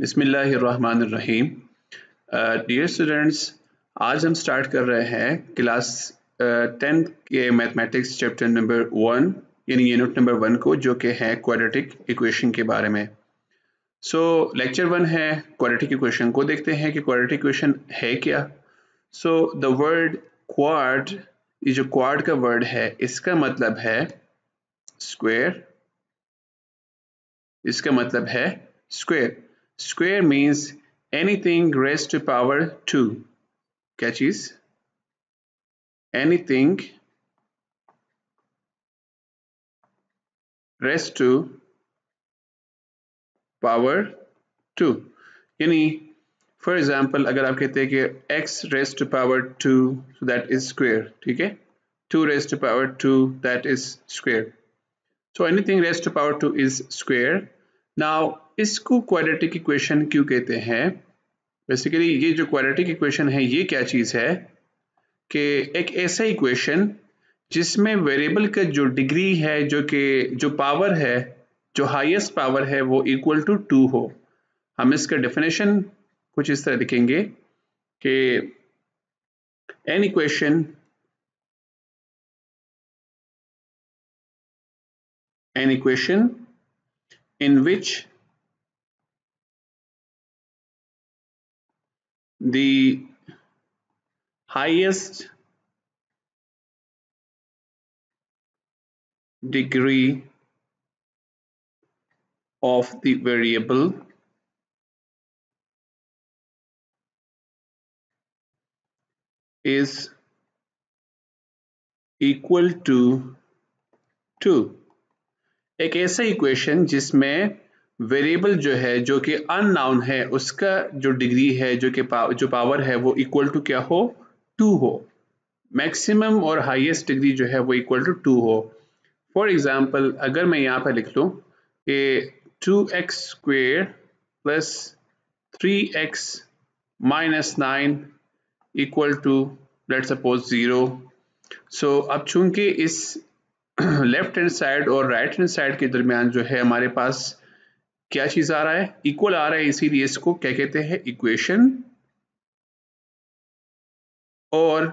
बिसमीम dear students आज हम स्टार्ट कर रहे हैं क्लास टेन uh, के मैथमेटिक्स चैप्टर नंबर वन यानी यूनिट नंबर वन को जो कि है क्वाड्रेटिक इक्वेशन के बारे में सो लेक्चर वन है क्वाड्रेटिक इक्वेशन को देखते हैं कि क्वाड्रेटिक इक्वेशन है क्या सो द वर्ड क्वाड ये जो क्वाड का वर्ड है इसका मतलब है स्क्वेयर इसका मतलब है square Square means anything raised to power 2. Catches? Anything raised to power 2. Any, for example, if you say x raised to power 2, that is square. Okay? 2 raised to power 2, that is square. So anything raised to power 2 is square. Now, इसको quadratic equation क्यों कहते हैं basically ये जो क्वालिटिक equation है ये क्या चीज़ है कि एक ऐसा इक्वेशन जिसमें वेरिएबल का जो डिग्री है जो कि जो पावर है जो हाईएस्ट पावर है वो इक्वल टू टू हो हम इसका डेफिनेशन कुछ इस तरह लिखेंगे कि an equation an equation in which the highest degree of the variable is equal to two. एक ऐसा इक्वेशन जिसमें वेरिएबल जो है जो कि अननाउन है उसका जो डिग्री है जो कि जो पावर है वो इक्वल टू क्या हो टू हो मैक्सिमम और हाईएस्ट डिग्री जो है वो इक्वल टू टू हो फॉर एग्जांपल अगर मैं यहाँ पर लिख लूँ कि two x square plus three x minus nine equal to let suppose zero so अब चूंकि इस लेफ्ट हैंड साइड और राइट हैंड साइड के दरमियान जो है हमारे पास क्या चीज आ रहा है इक्वल आ रहा है इसीलिए इसको क्या कहते हैं इक्वेशन और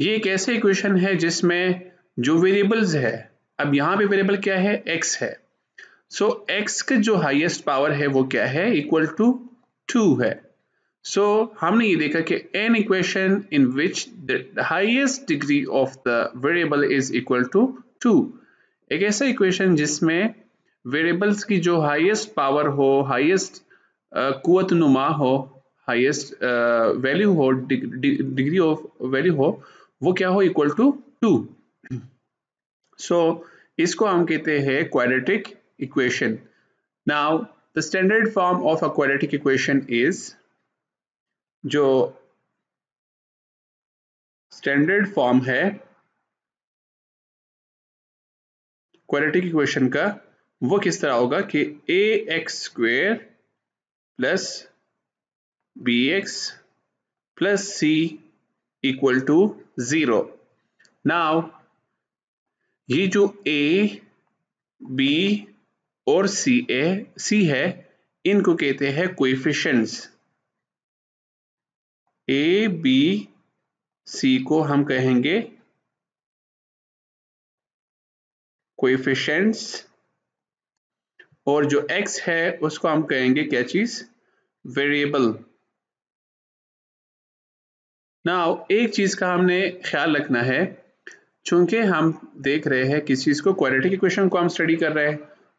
ये एक ऐसे इक्वेशन है जिसमें जो वेरिएबल्स है अब यहां पे वेरिएबल क्या है एक्स है सो so, एक्स के जो हाईएस्ट पावर है वो क्या है इक्वल टू टू है सो so, हमने ये देखा कि an equation in which the highest degree of the variable is equal to two एक ऐसा इक्वेशन जिसमें वेरिएबल्स की जो हाईएस्ट पावर हो हाईएस्ट uh, कुत नुमा हो हाईएस्ट वैल्यू uh, हो डिग्री ऑफ वैल्यू हो वो क्या हो इक्वल टू टू सो इसको हम कहते हैं quadratic equation now the standard form of a quadratic equation is जो स्टैंडर्ड फॉर्म है क्वाड्रेटिक इक्वेशन का वो किस तरह होगा कि a x square plus b x plus c equal to zero now ये जो ए बी और सी ए सी है इनको कहते हैं कोइफिशंस ए बी सी को हम कहेंगे कोइफिशंस और जो x है उसको हम कहेंगे क्या चीज वेरिएबल ना एक चीज का हमने ख्याल रखना है चूंकि हम देख रहे हैं किस चीज को क्वालिटी इक्वेशन क्वेश्चन को हम स्टडी कर रहे हैं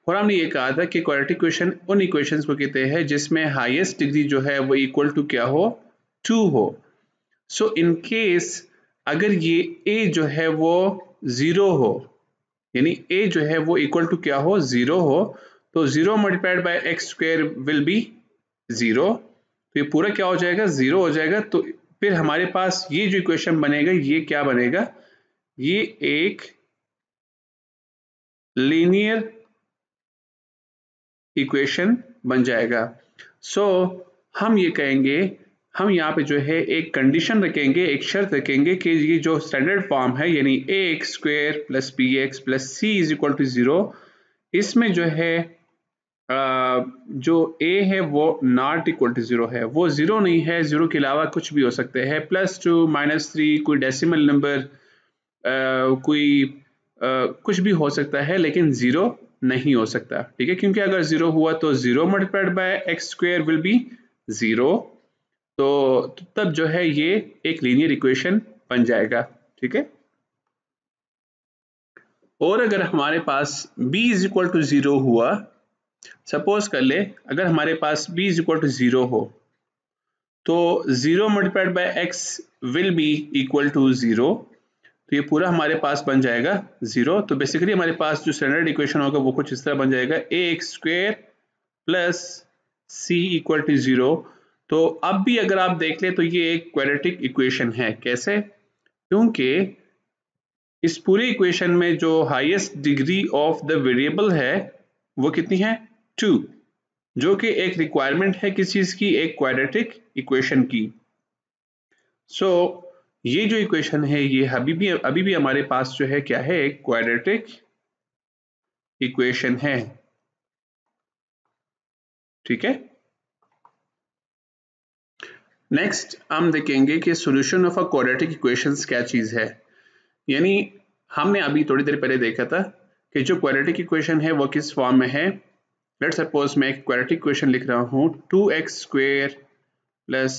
और हमने ये कहा था कि क्वालिटी क्वेश्चन उन इक्वेशंस को कहते हैं जिसमें हाईएस्ट डिग्री जो है वो इक्वल टू क्या हो टू हो सो इन केस अगर ये ए जो है वो जीरो हो यानी ए जो है वो इक्वल टू क्या हो जीरो हो तो zero multiplied by x square will be zero तो ये पूरा क्या हो जाएगा जीरो हो जाएगा तो फिर हमारे पास ये जो इक्वेशन बनेगा ये क्या बनेगा ये एक लीनियर इक्वेशन बन जाएगा सो so, हम ये कहेंगे हम यहाँ पे जो है एक कंडीशन रखेंगे एक शर्त रखेंगे कि ये जो स्टैंडर्ड फॉर्म है यानी a x square plus b x plus c is equal to zero इसमें जो है जो a है वो नॉट इक्वल टू ज़ीरो है वो ज़ीरो नहीं है ज़ीरो के अलावा कुछ भी हो सकते हैं प्लस टू माइनस थ्री कोई डेसिमल नंबर कोई कुछ भी हो सकता है लेकिन ज़ीरो नहीं हो सकता ठीक है क्योंकि अगर ज़ीरो हुआ तो zero multiplied by x square will be zero तो तब जो है ये एक लीनियर इक्वेशन बन जाएगा ठीक है और अगर हमारे पास b is equal to zero हुआ सपोज कर ले अगर हमारे पास b is equal to zero हो तो zero multiplied by x will be equal to zero तो ये पूरा हमारे पास बन जाएगा जीरो तो बेसिकली हमारे पास जो स्टैंडर्ड इक्वेशन होगा वो कुछ इस तरह बन जाएगा a x square plus c equal to zero तो अब भी अगर आप देख ले तो ये एक क्वाड्रेटिक इक्वेशन है कैसे क्योंकि इस पूरे इक्वेशन में जो highest degree of the variable है वो कितनी है टू जो कि एक रिक्वायरमेंट है किस चीज की एक क्वाड्रेटिक इक्वेशन की सो so, ये जो इक्वेशन है ये अभी भी अभी भी हमारे पास जो है क्या है क्वाड्रेटिक इक्वेशन है ठीक है नेक्स्ट हम देखेंगे कि solution of a quadratic equations क्या चीज है यानी हमने अभी थोड़ी देर पहले देखा था कि जो क्वालिटिक इक्वेशन है वो किस फॉर्म में है लेट सपोज मैं एक क्वालिटी इक्वेशन लिख रहा हूँ two x square plus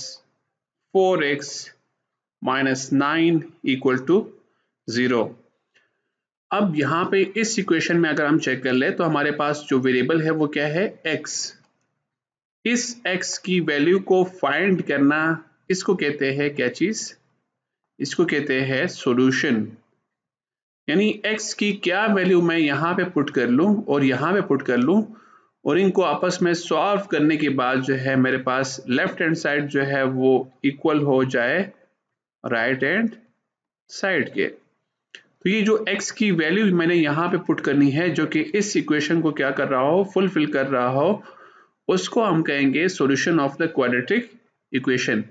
four x minus nine equal to zero अब यहाँ पे इस इक्वेशन में अगर हम चेक कर ले तो हमारे पास जो वेरिएबल है वो क्या है x इस x की वैल्यू को फाइंड करना इसको कहते हैं क्या चीज़ इसको कहते हैं सॉल्यूशन यानी x की क्या वैल्यू मैं यहाँ पे पुट कर लूँ और यहाँ पे पुट कर लूँ और इनको आपस में सॉल्व करने के बाद जो है मेरे पास लेफ्ट हैंड साइड जो है वो इक्वल हो जाए राइट हैंड साइड के तो ये जो x की वैल्यू मैंने यहाँ पे पुट करनी है जो कि इस इक्वेशन को क्या कर रहा हो फुलफिल कर रहा हो उसको हम कहेंगे solution of the quadratic equation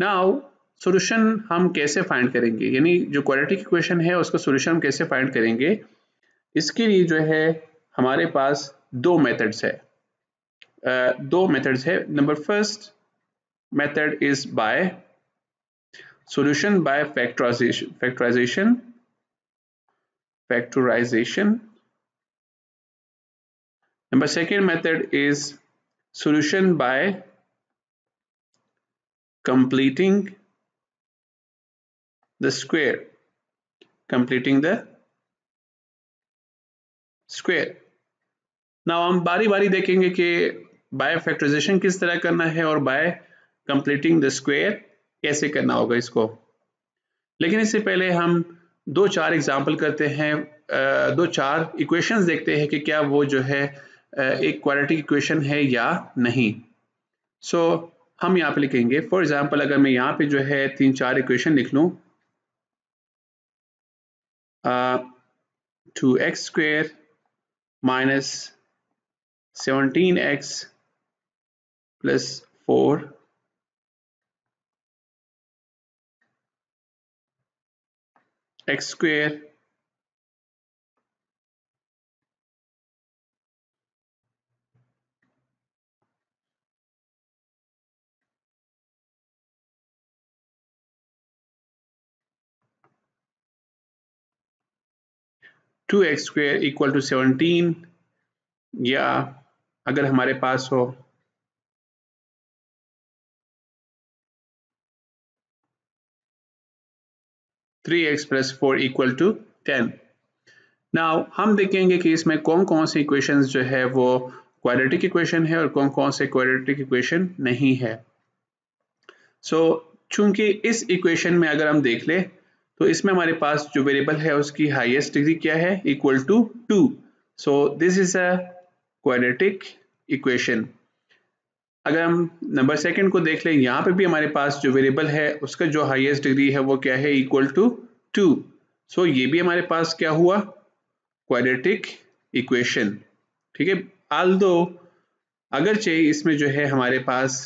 now solution हम कैसे फाइंड करेंगे यानी जो क्वालिटी की क्वेश्चन है उसका सोल्यूशन हम कैसे फाइंड करेंगे इसके लिए जो है हमारे पास दो मेथड्स है uh, दो मेथड्स है number first method is by solution by factorisation factorisation factorisation number second method is solution by completing the square completing the square now हम बारी बारी देखेंगे कि बाय फैक्टराइजेशन किस तरह करना है और बाय कंप्लीटिंग द स्क्वायर कैसे करना होगा इसको लेकिन इससे पहले हम दो चार एग्जाम्पल करते हैं दो चार इक्वेशन देखते हैं कि क्या वो जो है एक क्वालिटी इक्वेशन है या नहीं सो so, हम यहाँ पे लिखेंगे फॉर एग्जाम्पल अगर मैं यहाँ पे जो है तीन चार इक्वेशन लिख लूँ Uh, to x squared minus 17x plus 4 x squared two x square equal to seventeen या अगर हमारे पास हो three x plus four equal to ten ना हम देखेंगे कि इसमें कौन कौन से इक्वेशन जो है वो क्वाड्रेटिक इक्वेशन है और कौन कौन से क्वाड्रेटिक इक्वेशन नहीं है सो so, चूंकि इस इक्वेशन में अगर हम देख ले तो इसमें हमारे पास जो वेरिएबल है उसकी हाईएस्ट डिग्री क्या है equal to two so this is a quadratic equation अगर हम नंबर सेकंड को देख लें यहाँ पे भी हमारे पास जो वेरिएबल है उसका जो हाईएस्ट डिग्री है वो क्या है इक्वल टू टू सो ये भी हमारे पास क्या हुआ क्वाड्रेटिक इक्वेशन ठीक है आल दो चाहिए इसमें जो है हमारे पास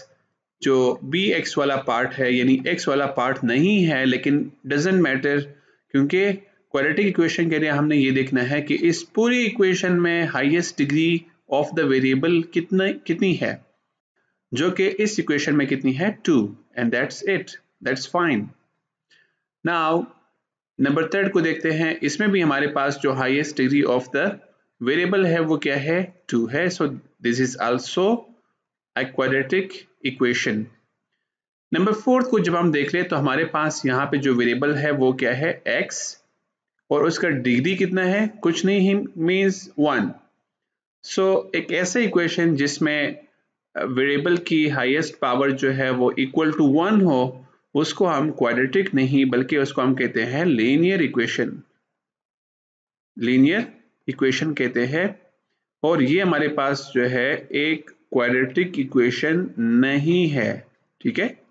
जो बी एक्स वाला पार्ट है यानी एक्स वाला पार्ट नहीं है लेकिन डजेंट मैटर क्योंकि क्वालिटी इक्वेशन के लिए हमने ये देखना है कि इस पूरी इक्वेशन में highest degree of the variable कितना कितनी है जो कि इस इक्वेशन में कितनी है two and that's it that's fine now number third को देखते हैं इसमें भी हमारे पास जो highest degree of the variable है वो क्या है टू है so this is also a quadratic equation number fourth को जब हम देख ले तो हमारे पास यहाँ पे जो वेरिएबल है वो क्या है एक्स और उसका डिग्री कितना है कुछ नहीं ही मीन्स वन सो एक ऐसा इक्वेशन जिसमें वेरिएबल uh, की हाईएस्ट पावर जो है वो इक्वल टू वन हो उसको हम क्वाड्रेटिक नहीं बल्कि उसको हम कहते हैं लीनियर इक्वेशन लीनियर इक्वेशन कहते हैं और ये हमारे पास जो है एक क्वाड्रेटिक इक्वेशन नहीं है ठीक है